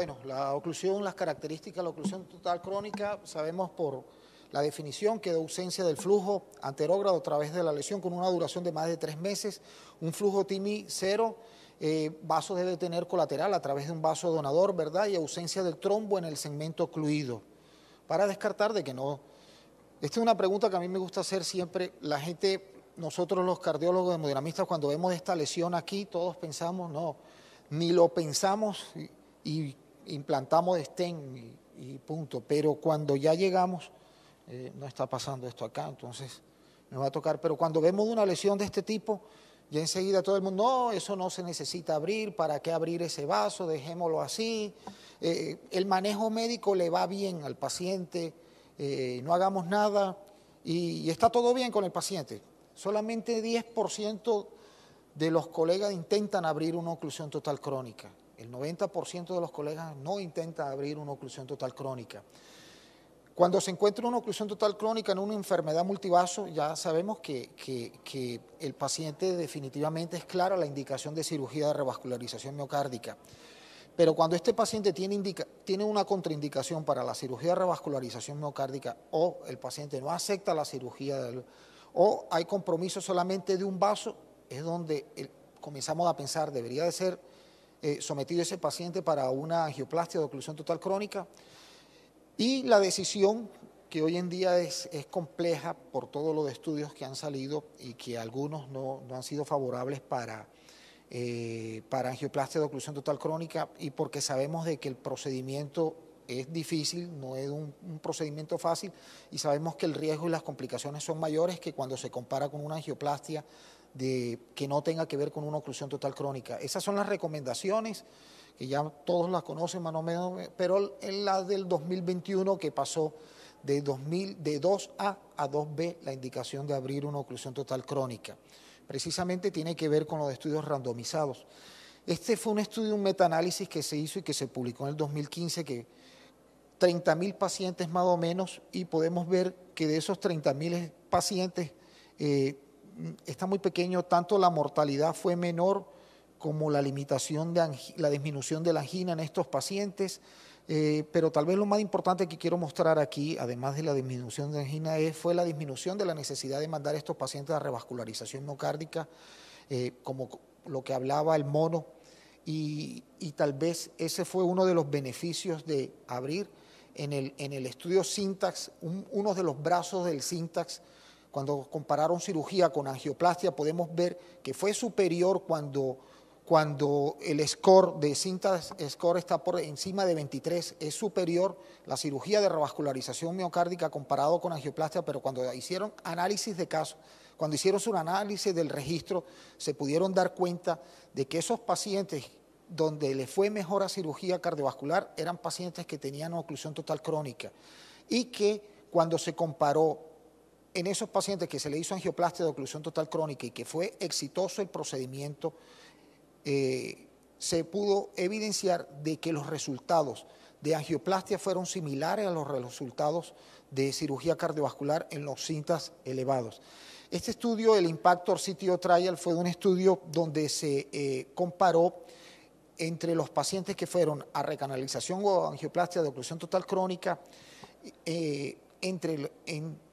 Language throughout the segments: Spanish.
bueno, la oclusión, las características la oclusión total crónica, sabemos por la definición que de ausencia del flujo anterógrado a través de la lesión con una duración de más de tres meses, un flujo TIMI cero, eh, vaso debe tener colateral a través de un vaso donador, ¿verdad? Y ausencia del trombo en el segmento ocluido. Para descartar de que no. Esta es una pregunta que a mí me gusta hacer siempre. La gente, nosotros los cardiólogos hemodinamistas, cuando vemos esta lesión aquí, todos pensamos, no, ni lo pensamos y implantamos estén y, punto. Pero cuando ya llegamos, eh, no está pasando esto acá, entonces nos va a tocar. Pero cuando vemos una lesión de este tipo, ya enseguida todo el mundo, no, eso no se necesita abrir, ¿para qué abrir ese vaso? Dejémoslo así. Eh, el manejo médico le va bien al paciente, eh, no hagamos nada y, y está todo bien con el paciente. Solamente 10% de los colegas intentan abrir una oclusión total crónica. El 90% de los colegas no intenta abrir una oclusión total crónica. Cuando se encuentra una oclusión total crónica en una enfermedad multivaso, ya sabemos que, el paciente definitivamente es clara la indicación de cirugía de revascularización miocárdica. Pero cuando este paciente tiene, una contraindicación para la cirugía de revascularización miocárdica o el paciente no acepta la cirugía o hay compromiso solamente de un vaso, es donde comenzamos a pensar, debería de ser eh, sometido ese paciente para una angioplastia de oclusión total crónica. Y la decisión, que hoy en día es, es compleja por todos los estudios que han salido y que algunos no, han sido favorables para, eh, para angioplastia de oclusión total crónica y porque sabemos de que el procedimiento es difícil, no es un, procedimiento fácil y sabemos que el riesgo y las complicaciones son mayores que cuando se compara con una angioplastia de, que no tenga que ver con una oclusión total crónica. Esas son las recomendaciones que ya todos las conocen más o menos, pero en la del 2021 que pasó de, 2000, de 2A a 2B la indicación de abrir una oclusión total crónica. Precisamente tiene que ver con los estudios randomizados. Este fue un estudio, un metaanálisis que se hizo y que se publicó en el 2015 que 30 mil pacientes más o menos y podemos ver que de esos 30 mil pacientes eh, está muy pequeño, tanto la mortalidad fue menor como la limitación de la disminución de la angina en estos pacientes. Eh, pero tal vez lo más importante que quiero mostrar aquí, además de la disminución de angina, es, fue la disminución de la necesidad de mandar a estos pacientes a revascularización miocárdica, eh, como lo que hablaba el mono, y, tal vez ese fue uno de los beneficios de abrir en el, en el estudio Syntax, uno de los brazos del Syntax, cuando compararon cirugía con angioplastia, podemos ver que fue superior cuando, cuando el score de Syntax score está por encima de 23, es superior la cirugía de revascularización miocárdica comparado con angioplastia, pero cuando hicieron análisis de caso, cuando hicieron su análisis del registro, se pudieron dar cuenta de que esos pacientes donde le fue mejor a cirugía cardiovascular eran pacientes que tenían oclusión total crónica y que cuando se comparó en esos pacientes que se le hizo angioplastia de oclusión total crónica y que fue exitoso el procedimiento, eh, se pudo evidenciar de que los resultados de angioplastia fueron similares a los resultados de cirugía cardiovascular en los cintas elevados. Este estudio, el Impactor CTO Trial, fue un estudio donde se eh, comparó entre los pacientes que fueron a recanalización o angioplastia de oclusión total crónica, eh, entre,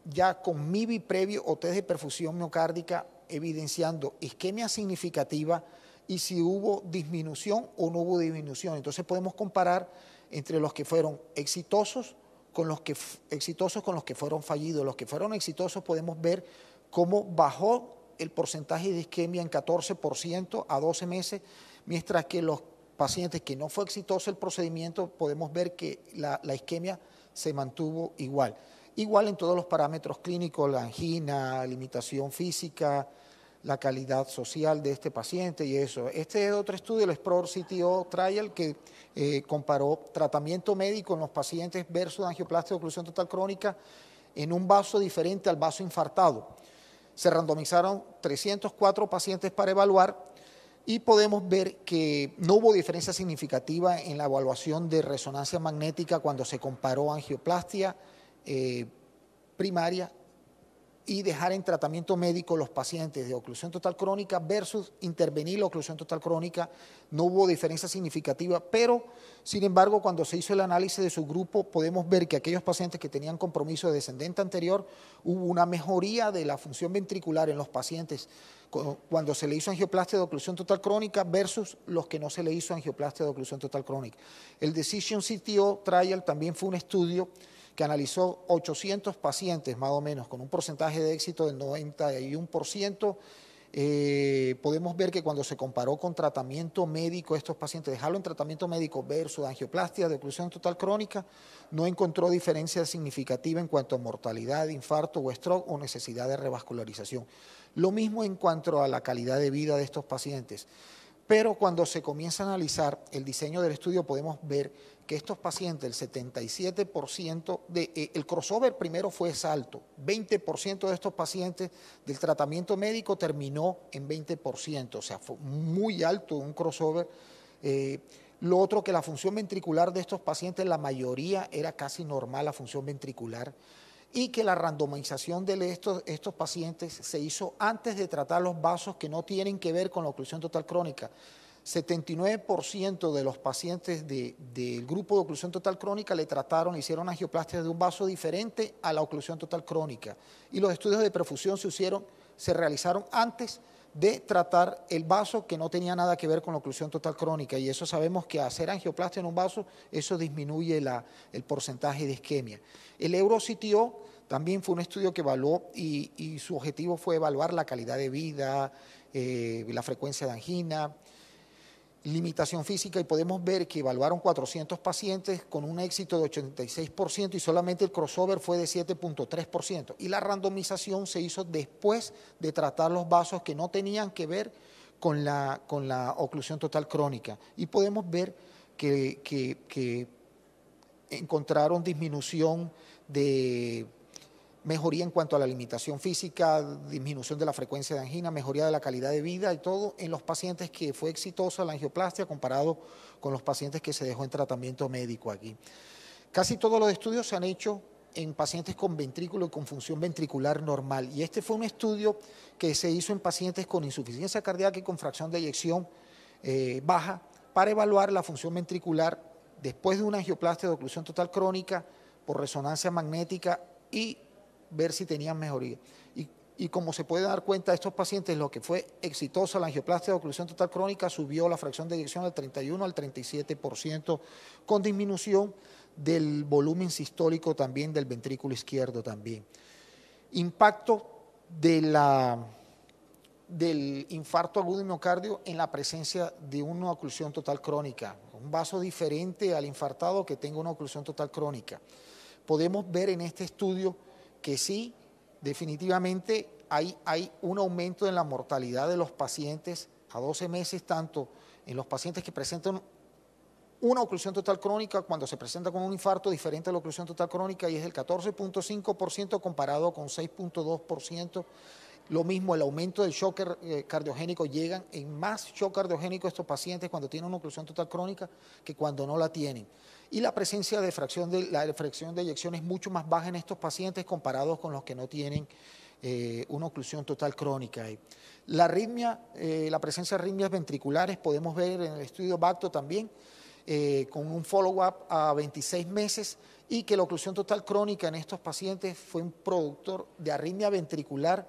ya con MIBI previo o test de perfusión miocárdica, evidenciando isquemia significativa y si hubo disminución o no hubo disminución. Entonces podemos comparar entre los que fueron exitosos con los que exitosos con los que fueron fallidos. Los que fueron exitosos podemos ver cómo bajó el porcentaje de isquemia en 14% a 12 meses, mientras que los pacientes que no fue exitoso el procedimiento, podemos ver que la, isquemia se mantuvo igual. Igual en todos los parámetros clínicos, la angina, limitación física, la calidad social de este paciente y eso. Este es otro estudio, el spror CTO Trial, que eh, comparó tratamiento médico en los pacientes versus angioplastia de oclusión total crónica en un vaso diferente al vaso infartado. Se randomizaron 304 pacientes para evaluar y podemos ver que no hubo diferencia significativa en la evaluación de resonancia magnética cuando se comparó angioplastia eh, primaria y dejar en tratamiento médico los pacientes de oclusión total crónica versus intervenir la oclusión total crónica. No hubo diferencia significativa, pero sin embargo cuando se hizo el análisis de su grupo podemos ver que aquellos pacientes que tenían compromiso de descendente anterior hubo una mejoría de la función ventricular en los pacientes cuando se le hizo angioplastia de oclusión total crónica versus los que no se le hizo angioplastia de oclusión total crónica. El Decision CTO Trial también fue un estudio que analizó 800 pacientes más o menos con un porcentaje de éxito del 91%. Eh, podemos ver que cuando se comparó con tratamiento médico, estos pacientes dejarlo en tratamiento médico versus angioplastia de oclusión total crónica, no encontró diferencia significativa en cuanto a mortalidad, infarto o stroke o necesidad de revascularización. Lo mismo en cuanto a la calidad de vida de estos pacientes. Pero cuando se comienza a analizar el diseño del estudio podemos ver que estos pacientes, el 77% de eh, el crossover primero fue salto, 20% de estos pacientes del tratamiento médico terminó en 20%, o sea, fue muy alto un crossover. Eh, lo otro que la función ventricular de estos pacientes, la mayoría era casi normal la función ventricular y que la randomización de estos, pacientes se hizo antes de tratar los vasos que no tienen que ver con la oclusión total crónica. 79% de los pacientes del grupo de oclusión total crónica le trataron, hicieron angioplastia de un vaso diferente a la oclusión total crónica. Y los estudios de perfusión se, hicieron, se realizaron antes de tratar el vaso que no tenía nada que ver con la oclusión total crónica. Y eso sabemos que hacer angioplastia en un vaso, eso disminuye el porcentaje de isquemia. El EuroCTO también fue un estudio que evaluó y, su objetivo fue evaluar la calidad de vida, eh, la frecuencia de angina, limitación física y podemos ver que evaluaron 400 pacientes con un éxito de 86% y solamente el crossover fue de 7.3%. Y la randomización se hizo después de tratar los vasos que no tenían que ver con la, con la oclusión total crónica. Y podemos ver que encontraron disminución de mejoría en cuanto a la limitación física, disminución de la frecuencia de angina, mejoría de la calidad de vida y todo en los pacientes que fue exitosa la angioplastia comparado con los pacientes que se dejó en tratamiento médico aquí. Casi todos los estudios se han hecho en pacientes con ventrículo y con función ventricular normal y este fue un estudio que se hizo en pacientes con insuficiencia cardíaca y con fracción de eyección eh, baja para evaluar la función ventricular después de una angioplastia de oclusión total crónica por resonancia magnética y ver si tenían mejoría. Y, como se puede dar cuenta, estos pacientes, lo que fue exitosa la angioplastia de oclusión total crónica, subió la fracción de eyección del 31 al 37%, con disminución del volumen sistólico también del ventrículo izquierdo también. Impacto de la, del infarto agudo de miocardio en la presencia de una oclusión total crónica, un vaso diferente al infartado que tenga una oclusión total crónica. Podemos ver en este estudio que sí, definitivamente hay, un aumento en la mortalidad de los pacientes a 12 meses, tanto en los pacientes que presentan una oclusión total crónica cuando se presenta con un infarto diferente a la oclusión total crónica y es el 14.5% comparado con 6.2%. Lo mismo, el aumento del shock er, eh, cardiogénico, llegan en más shock cardiogénico estos pacientes cuando tienen una oclusión total crónica que cuando no la tienen y la presencia de fracción de, la fracción de eyección es mucho más baja en estos pacientes comparados con los que no tienen eh, una oclusión total crónica. La arritmia, eh, la presencia de arritmias ventriculares podemos ver en el estudio BACTO también, eh, con un follow-up a 26 meses y que la oclusión total crónica en estos pacientes fue un productor de arritmia ventricular.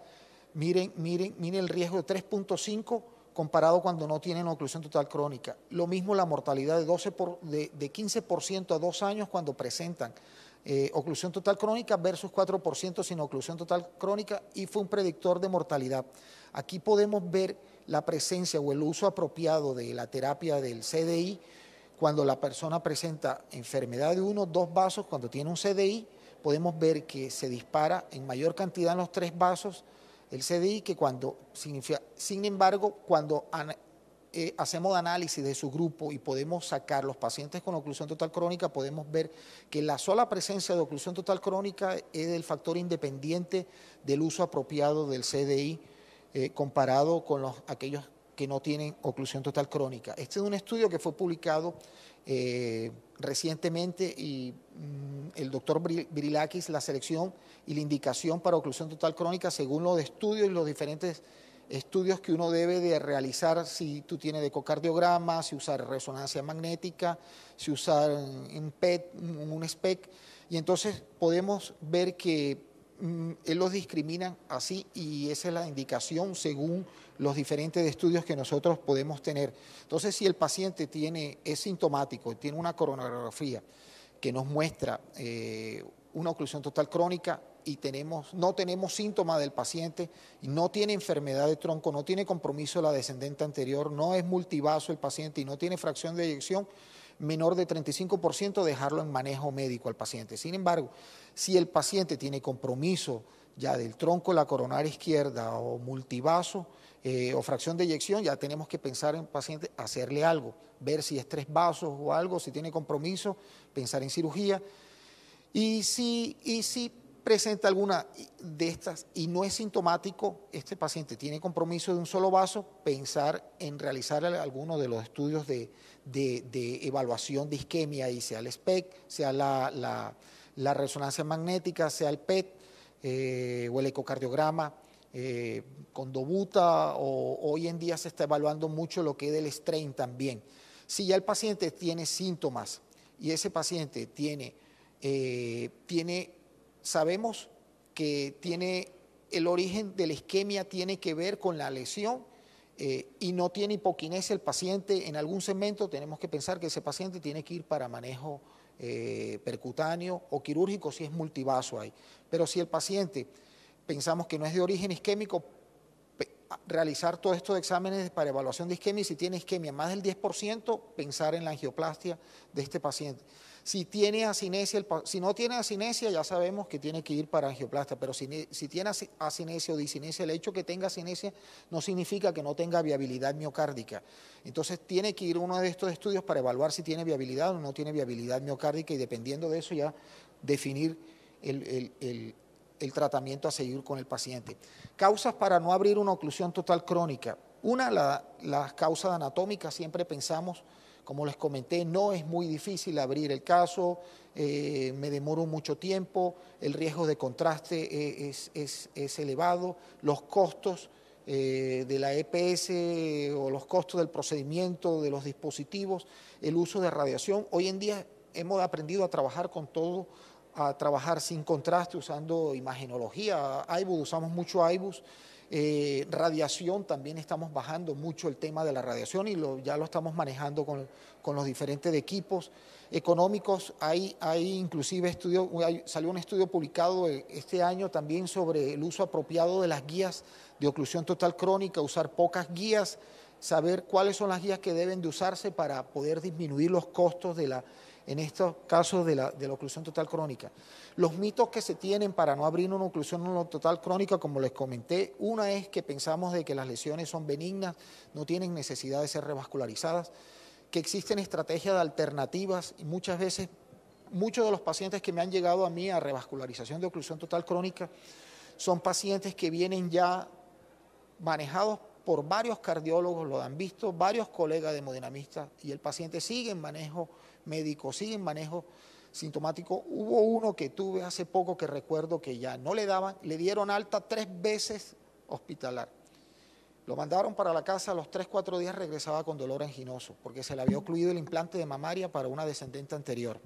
Miren, miren, miren el riesgo de 3.5 comparado cuando no tienen oclusión total crónica. Lo mismo la mortalidad de, 15% a dos años cuando presentan eh, oclusión total crónica versus 4% sin oclusión total crónica y fue un predictor de mortalidad. Aquí podemos ver la presencia o el uso apropiado de la terapia del CDI cuando la persona presenta enfermedad de uno, dos vasos, cuando tiene un CDI, podemos ver que se dispara en mayor cantidad en los tres vasos, el CDI que cuando, sin embargo, cuando eh, hacemos análisis de su grupo y podemos sacar los pacientes con oclusión total crónica, podemos ver que la sola presencia de oclusión total crónica es el factor independiente del uso apropiado del CDI eh, comparado con aquellos que no tienen oclusión total crónica. Este es un estudio que fue publicado. Eh, recientemente y mm, el doctor Virilakis la selección y la indicación para oclusión total crónica según los estudios y los diferentes estudios que uno debe de realizar si tú tienes ecocardiograma, si usar resonancia magnética, si usar un PET, un SPEC. Y entonces podemos ver que Mm, él los discrimina así y esa es la indicación según los diferentes estudios que nosotros podemos tener. Entonces, si el paciente tiene, es sintomático, tiene una coronografía que nos muestra eh, una oclusión total crónica y tenemos, no tenemos síntomas del paciente, no tiene enfermedad de tronco, no tiene compromiso la descendente anterior, no es multivaso el paciente y no tiene fracción de eyección, menor de 35%, dejarlo en manejo médico al paciente. Sin embargo, si el paciente tiene compromiso ya del tronco, la coronaria izquierda o multivaso eh, o fracción de eyección, ya tenemos que pensar en paciente, hacerle algo, ver si es tres vasos o algo, si tiene compromiso, pensar en cirugía. Y si, y si presenta alguna de estas y no es sintomático, este paciente tiene compromiso de un solo vaso, pensar en realizar alguno de los estudios de, de, evaluación de isquemia y sea el SPEC, sea la, resonancia magnética, sea el PET eh, o el ecocardiograma. Eh, con Dobuta o hoy en día se está evaluando mucho lo que es del strain también. Si ya el paciente tiene síntomas y ese paciente tiene, eh, tiene sabemos que tiene el origen de la isquemia tiene que ver con la lesión eh, y no tiene hipoquinesia el paciente, en algún segmento tenemos que pensar que ese paciente tiene que ir para manejo eh, percutáneo o quirúrgico si es multivaso ahí. Pero si el paciente pensamos que no es de origen isquémico, realizar todos estos exámenes para evaluación de isquemia y si tiene isquemia más del 10%, pensar en la angioplastia de este paciente. Si, tiene asinesia, si no tiene asinesia, ya sabemos que tiene que ir para angioplastia, pero si, tiene asinesia o disinesia, el hecho que tenga asinesia no significa que no tenga viabilidad miocárdica. Entonces tiene que ir uno de estos estudios para evaluar si tiene viabilidad o no tiene viabilidad miocárdica y dependiendo de eso ya definir el el tratamiento a seguir con el paciente. Causas para no abrir una oclusión total crónica. Una, las causas anatómicas, siempre pensamos, como les comenté, no es muy difícil abrir el caso, eh, me demoro mucho tiempo, el riesgo de contraste eh, es, elevado, los costos eh, de la EPS o los costos del procedimiento, de los dispositivos, el uso de radiación. Hoy en día hemos aprendido a trabajar con todo a trabajar sin contraste usando imagenología, IBUS, usamos mucho IBUS. Eh, radiación, también estamos bajando mucho el tema de la radiación y ya lo estamos manejando con, los diferentes equipos económicos. Hay, hay inclusive estudio, salió un estudio publicado eh, este año también sobre el uso apropiado de las guías de oclusión total crónica, usar pocas guías, saber cuáles son las guías que deben de usarse para poder disminuir los costos de la en estos casos de la, oclusión total crónica. Los mitos que se tienen para no abrir una oclusión total crónica, como les comenté, una es que pensamos de que las lesiones son benignas, no tienen necesidad de ser revascularizadas, que existen estrategias de alternativas y muchas veces muchos de los pacientes que me han llegado a mí a revascularización de oclusión total crónica son pacientes que vienen ya manejados por varios cardiólogos, lo han visto varios colegas de hemodinamistas y el paciente sigue en manejo médicos, en manejo sintomático. Hubo uno que tuve hace poco que recuerdo que ya no le daban, le dieron alta tres veces hospitalar. Lo mandaron para la casa, a los tres, cuatro días regresaba con dolor anginoso, porque se le había ocluido el implante de mamaria para una descendente anterior.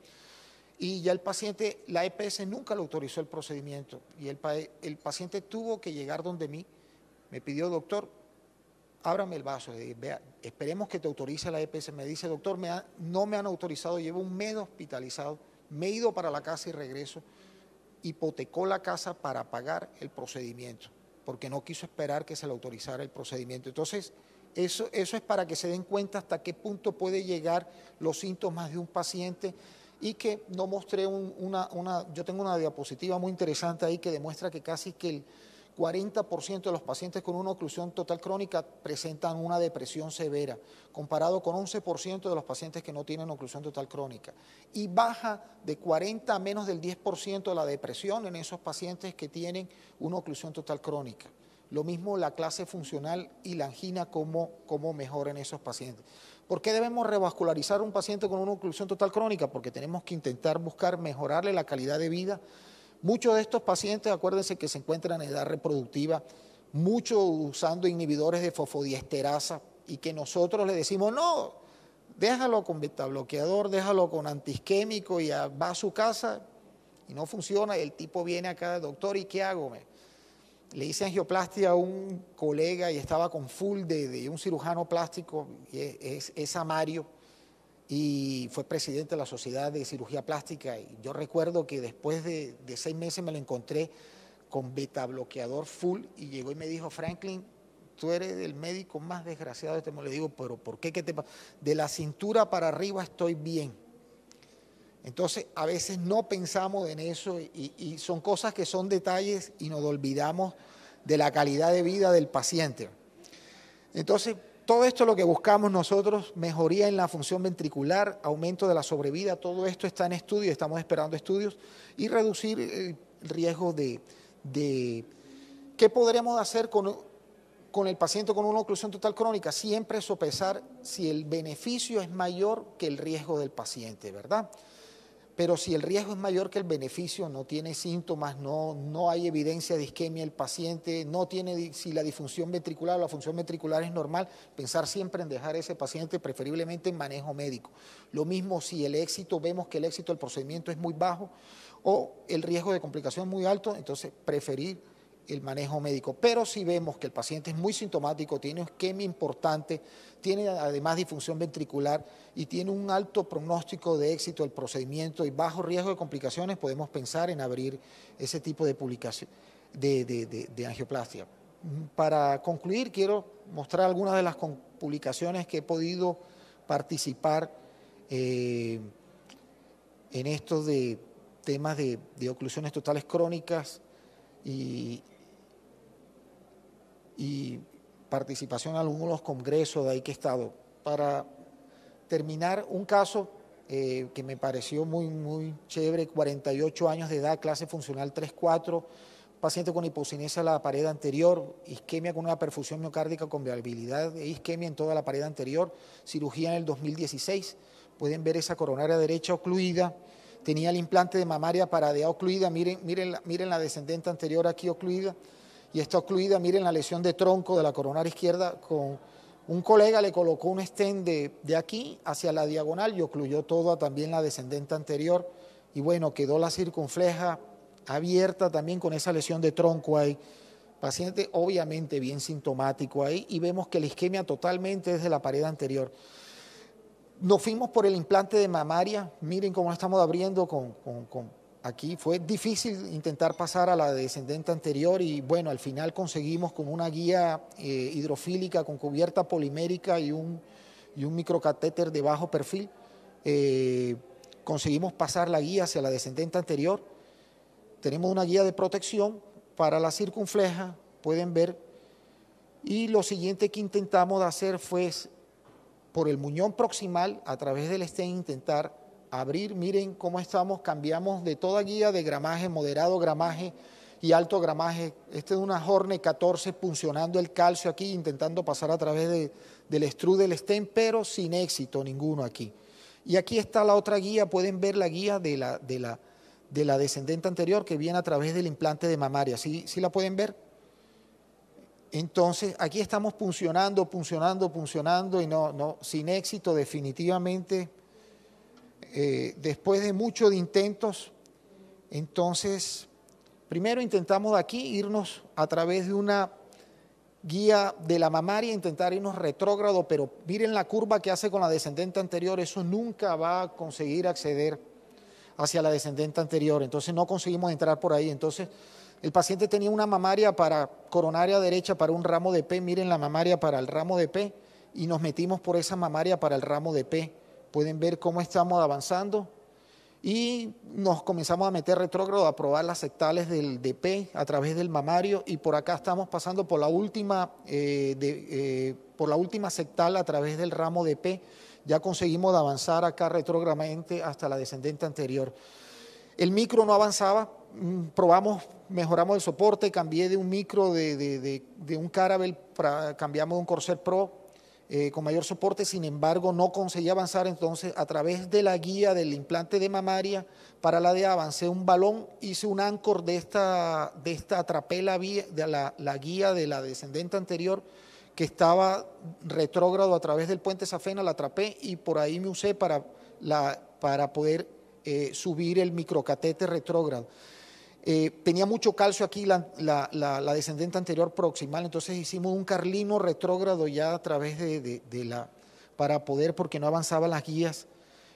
Y ya el paciente, la EPS nunca le autorizó el procedimiento, y el, el paciente tuvo que llegar donde mí, me pidió, doctor, ábrame el vaso, eh, esperemos que te autorice la EPS. Me dice, doctor, no me han autorizado, llevo un mes hospitalizado, me he ido para la casa y regreso. Hipotecó la casa para pagar el procedimiento, porque no quiso esperar que se le autorizara el procedimiento. Entonces, eso, es para que se den cuenta hasta qué punto puede llegar los síntomas de un paciente y que no mostré una, yo tengo una diapositiva muy interesante ahí que demuestra que casi que el 40% de los pacientes con una oclusión total crónica presentan una depresión severa, comparado con 11% de los pacientes que no tienen oclusión total crónica. Y baja de 40 a menos del 10% de la depresión en esos pacientes que tienen una oclusión total crónica. Lo mismo la clase funcional y la angina, como como en esos pacientes. ¿Por qué debemos revascularizar a un paciente con una oclusión total crónica? Porque tenemos que intentar buscar mejorarle la calidad de vida Muchos de estos pacientes, acuérdense que se encuentran en edad reproductiva, muchos usando inhibidores de fosfodiesterasa y que nosotros le decimos, no, déjalo con bloqueador, déjalo con antisquémico y va a su casa y no funciona. El tipo viene acá, doctor, ¿y qué hago? Le hice angioplastia a un colega y estaba con full de, un cirujano plástico, y es, es, es Amario y fue presidente de la Sociedad de Cirugía Plástica. Y yo recuerdo que después de, seis meses me lo encontré con beta bloqueador full y llegó y me dijo, Franklin, tú eres el médico más desgraciado de este mundo. Le digo, pero ¿por qué? ¿Qué te De la cintura para arriba estoy bien. Entonces, a veces no pensamos en eso y, y son cosas que son detalles y nos olvidamos de la calidad de vida del paciente. Entonces, todo esto es lo que buscamos nosotros, mejoría en la función ventricular, aumento de la sobrevida, todo esto está en estudio, estamos esperando estudios y reducir el riesgo de, ¿qué podremos hacer con, con el paciente con una oclusión total crónica? Siempre sopesar si el beneficio es mayor que el riesgo del paciente, ¿verdad? Pero si el riesgo es mayor que el beneficio, no tiene síntomas, no, no hay evidencia de isquemia el paciente, no tiene, si la disfunción ventricular o la función ventricular es normal, pensar siempre en dejar a ese paciente preferiblemente en manejo médico. Lo mismo si el éxito, vemos que el éxito del procedimiento es muy bajo o el riesgo de complicación muy alto, entonces preferir el manejo médico. Pero si vemos que el paciente es muy sintomático, tiene un esquema importante, tiene además disfunción ventricular y tiene un alto pronóstico de éxito del procedimiento y bajo riesgo de complicaciones, podemos pensar en abrir ese tipo de publicación de, angioplastia. Para concluir, quiero mostrar algunas de las publicaciones que he podido participar eh, en estos de temas de oclusiones totales crónicas y y participación en algunos congresos de ahí que he estado, para terminar un caso eh, que me pareció muy, muy chévere, 48 años de edad, clase funcional 3-4, paciente con hipocinesia en la pared anterior, isquemia con una perfusión miocárdica con viabilidad e isquemia en toda la pared anterior, cirugía en el 2016, pueden ver esa coronaria derecha ocluida, tenía el implante de mamaria para de ocluida, miren, miren, miren la descendente anterior aquí ocluida, y está ocluida, miren la lesión de tronco de la coronaria izquierda, con un colega le colocó un estén de, aquí hacia la diagonal y ocluyó toda también la descendente anterior y bueno, quedó la circunfleja abierta también con esa lesión de tronco ahí. Paciente obviamente bien sintomático ahí y vemos que la isquemia totalmente es de la pared anterior. Nos fuimos por el implante de mamaria, miren cómo lo estamos abriendo con Aquí fue difícil intentar pasar a la descendente anterior y bueno, al final conseguimos con una guía eh, hidrofílica con cubierta polimérica y un, y un microcatéter de bajo perfil, eh, conseguimos pasar la guía hacia la descendente anterior. Tenemos una guía de protección para la circunfleja, pueden ver. Y lo siguiente que intentamos hacer fue por el muñón proximal, a través del estén, intentar abrir, miren cómo estamos, cambiamos de toda guía de gramaje, moderado gramaje y alto gramaje. Este es una Horne 14 puncionando el calcio aquí, intentando pasar a través de, del stem, pero sin éxito ninguno aquí. Y aquí está la otra guía, pueden ver la guía de la, de la, de la descendente anterior que viene a través del implante de mamaria. ¿Sí, ¿Sí la pueden ver? Entonces, aquí estamos puncionando, puncionando, puncionando y no, no, sin éxito definitivamente eh, después de muchos intentos, entonces, primero intentamos aquí irnos a través de una guía de la mamaria, intentar irnos retrógrado, pero miren la curva que hace con la descendente anterior, eso nunca va a conseguir acceder hacia la descendente anterior, entonces no conseguimos entrar por ahí, entonces el paciente tenía una mamaria para coronaria derecha para un ramo de P, miren la mamaria para el ramo de P, y nos metimos por esa mamaria para el ramo de P. Pueden ver cómo estamos avanzando. Y nos comenzamos a meter retrógrado a probar las sectales del DP a través del mamario y por acá estamos pasando por la última, eh, eh, por la última sectal a través del ramo DP. Ya conseguimos avanzar acá retrógradamente hasta la descendente anterior. El micro no avanzaba, mm, probamos, mejoramos el soporte, cambié de un micro de, de un Caravelle, cambiamos de un Corsair Pro eh, con mayor soporte, sin embargo no conseguí avanzar, entonces a través de la guía del implante de mamaria para la de avancé un balón, hice un ancor de esta, de esta atrapé la, de la, guía de la descendente anterior que estaba retrógrado a través del puente Safena, la atrapé y por ahí me usé para, la, para poder eh, subir el microcatete retrógrado. Eh, tenía mucho calcio aquí la, descendente anterior proximal, entonces hicimos un carlino retrógrado ya a través de, la, para poder, porque no avanzaban las guías.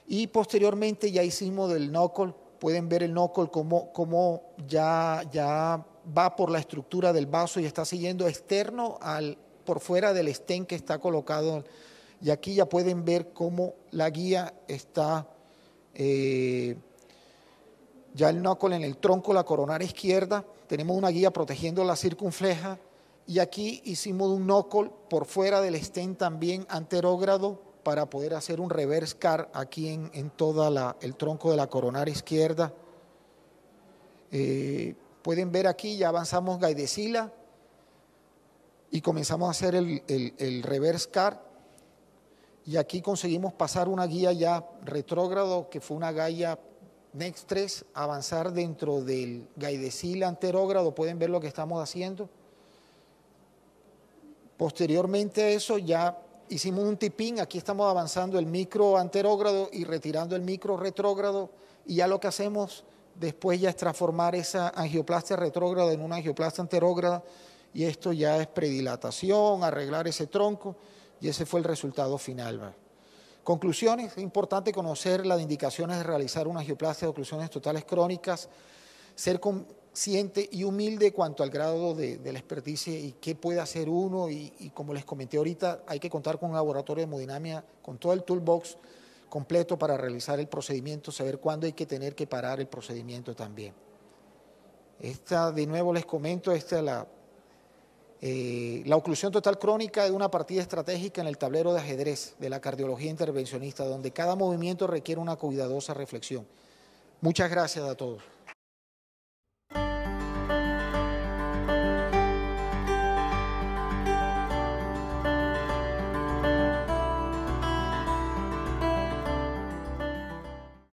Y posteriormente ya hicimos del knuckle, pueden ver el knuckle como, como ya, ya va por la estructura del vaso y está siguiendo externo al, por fuera del estén que está colocado. Y aquí ya pueden ver cómo la guía está eh, ya el nócol en el tronco, la coronar izquierda, tenemos una guía protegiendo la circunfleja y aquí hicimos un knuckle por fuera del estén también anterógrado para poder hacer un reverse car aquí en, todo el tronco de la coronar izquierda. Eh, pueden ver aquí, ya avanzamos Gaidesila y comenzamos a hacer el, reverse car y aquí conseguimos pasar una guía ya retrógrado que fue una guía next 3 avanzar dentro del gaidecil anterógrado, pueden ver lo que estamos haciendo. Posteriormente a eso ya hicimos un tipín, aquí estamos avanzando el micro anterógrado y retirando el micro retrógrado y ya lo que hacemos después ya es transformar esa angioplastia retrógrada en una angioplastia anterógrada y esto ya es predilatación, arreglar ese tronco y ese fue el resultado final. Conclusiones, es importante conocer las indicaciones de realizar una geoplastia de oclusiones totales crónicas, ser consciente y humilde cuanto al grado de, la experticia y qué puede hacer uno y, y, como les comenté ahorita, hay que contar con un laboratorio de hemodinamia con todo el toolbox completo para realizar el procedimiento, saber cuándo hay que tener que parar el procedimiento también. Esta, de nuevo les comento, esta es la eh, la oclusión total crónica de una partida estratégica en el tablero de ajedrez de la cardiología intervencionista, donde cada movimiento requiere una cuidadosa reflexión. Muchas gracias a todos.